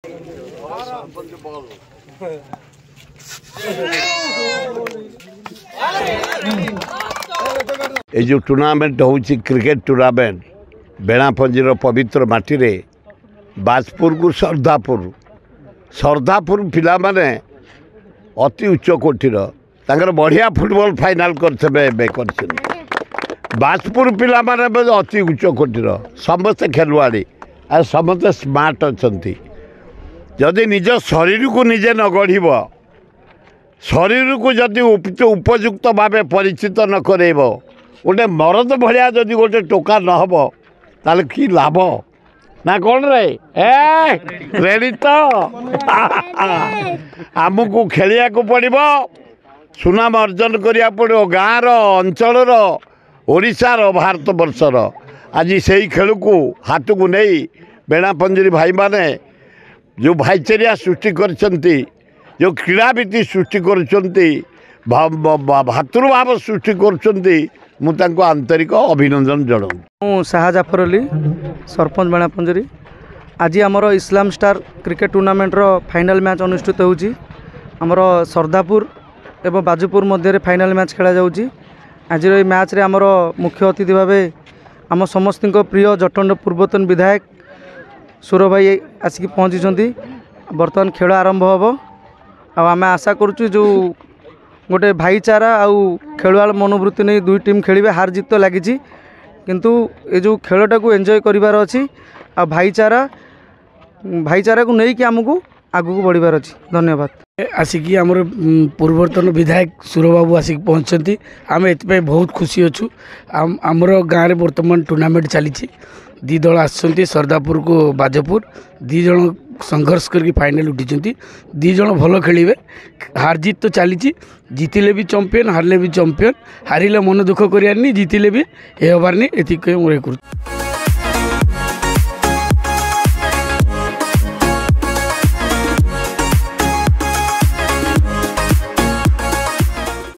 ଏ ଯେଉଁ ଟୁର୍ଣ୍ଣାମେଣ୍ଟ ହେଉଛି cricket tournament ବେଣାପଞ୍ଜିର ପବିତ୍ର ମାଟିରେ ବାଜପୁରକୁ ଶ୍ରଦ୍ଧାପୁର ଶ୍ରଦ୍ଧାପୁର ପିଲାମାନେ ଅତି ଉଚ୍ଚକୋଟୀର ତାଙ୍କର ବଢ଼ିଆ ଫୁଟବଲ ଫାଇନାଲ୍ କରିଥିବେ ଏବେ କରିଛନ୍ତି ବାଜପୁର ପିଲାମାନେ ଏବେ ଅତି ଉଚ୍ଚକୋଟୀର ସମସ୍ତେ ଖେଳୁଆଡ଼ି ଆଉ ସମସ୍ତେ ସ୍ମାର୍ଟ ଅଛନ୍ତି ଯଦି ନିଜ ଶରୀରକୁ ନିଜେ ନ ଗଢ଼ିବ ଶରୀରକୁ ଯଦି ଉପଯୁକ୍ତ ଭାବେ ପରିଚିତ ନ କରେଇବ ଗୋଟେ ମରଦ ଭଳିଆ ଯଦି ଗୋଟେ ଟୋକା ନ ହେବ ତାହେଲେ କି ଲାଭ ନା କ'ଣ ରେ ଏ ରେଡ଼ି ତ ଆମକୁ ଖେଳିବାକୁ ପଡ଼ିବ ସୁନାମ ଅର୍ଜନ କରିବାକୁ ପଡ଼ିବ ଗାଁର ଅଞ୍ଚଳର ଓଡ଼ିଶାର ଭାରତବର୍ଷର ଆଜି ସେଇ ଖେଳକୁ ହାତକୁ ନେଇ ବେଣାପଞ୍ଜୁରୀ ଭାଇମାନେ ଯେଉଁ ଭାଇଚାରିଆ ସୃଷ୍ଟି କରିଛନ୍ତି ଯେଉଁ କ୍ରୀଡ଼ାବିତି ସୃଷ୍ଟି କରୁଛନ୍ତି ଭାତୃଭାବ ସୃଷ୍ଟି କରୁଛନ୍ତି ମୁଁ ତାଙ୍କୁ ଆନ୍ତରିକ ଅଭିନନ୍ଦନ ଜଣାଉଛି ମୁଁ ଶାହା ଜାଫର ଅଲି ସରପଞ୍ଚ ମେଣାପଞ୍ଜରୀ ଆଜି ଆମର ଇସଲାମ ଷ୍ଟାର କ୍ରିକେଟ ଟୁର୍ଣ୍ଣାମେଣ୍ଟର ଫାଇନାଲ ମ୍ୟାଚ୍ ଅନୁଷ୍ଠିତ ହେଉଛି ଆମର ସର୍ଦ୍ଦାପୁର ଏବଂ ବାଜୁପୁର ମଧ୍ୟରେ ଫାଇନାଲ ମ୍ୟାଚ୍ ଖେଳାଯାଉଛି ଆଜିର ଏହି ମ୍ୟାଚ୍ରେ ଆମର ମୁଖ୍ୟ ଅତିଥି ଭାବେ ଆମ ସମସ୍ତଙ୍କ ପ୍ରିୟ ଜଟଣୀର ପୂର୍ବତନ ବିଧାୟକ ସୁର ଭାଇ ଆସିକି ପହଞ୍ଚିଛନ୍ତି ବର୍ତ୍ତମାନ ଖେଳ ଆରମ୍ଭ ହେବ ଆଉ ଆମେ ଆଶା କରୁଛୁ ଯେଉଁ ଗୋଟେ ଭାଇଚାରା ଆଉ ଖେଳୁଆଳ ମନୋବୃତ୍ତି ନେଇ ଦୁଇ ଟିମ୍ ଖେଳିବେ ହାର ଜିତ ଲାଗିଛି କିନ୍ତୁ ଏ ଯେଉଁ ଖେଳଟାକୁ ଏନ୍ଜୟ କରିବାର ଅଛି ଆଉ ଭାଇଚାରା ଭାଇଚାରାକୁ ନେଇକି ଆମକୁ ଆଗକୁ ବଢ଼ିବାର ଅଛି ଧନ୍ୟବାଦ ଆସିକି ଆମର ପୂର୍ବତନ ବିଧାୟକ ସୁରବାବୁ ଆସିକି ପହଞ୍ଚିଛନ୍ତି ଆମେ ଏଥିପାଇଁ ବହୁତ ଖୁସି ଅଛୁ ଆମର ଗାଁରେ ବର୍ତ୍ତମାନ ଟୁର୍ଣ୍ଣାମେଣ୍ଟ ଚାଲିଛି ଦୁଇ ଦଳ ଆସିଛନ୍ତି ସରଦାପୁରକୁ ବାଜପୁର ଦୁଇ ଜଣ ସଂଘର୍ଷ କରିକି ଫାଇନାଲ୍ ଉଠିଛନ୍ତି ଦୁଇ ଜଣ ଭଲ ଖେଳିବେ ହାର ଜିତ୍ ତ ଚାଲିଛି ଜିତିଲେ ବି ଚମ୍ପିଅନ୍ ହାରିଲେ ବି ଚମ୍ପିଅନ୍ ହାରିଲେ ମନ ଦୁଃଖ କରିବାରନି ଜିତିଲେ ବି ଏ ହେବାରନି ଏତିକି ମୁଁ ଇଏ କରୁଛି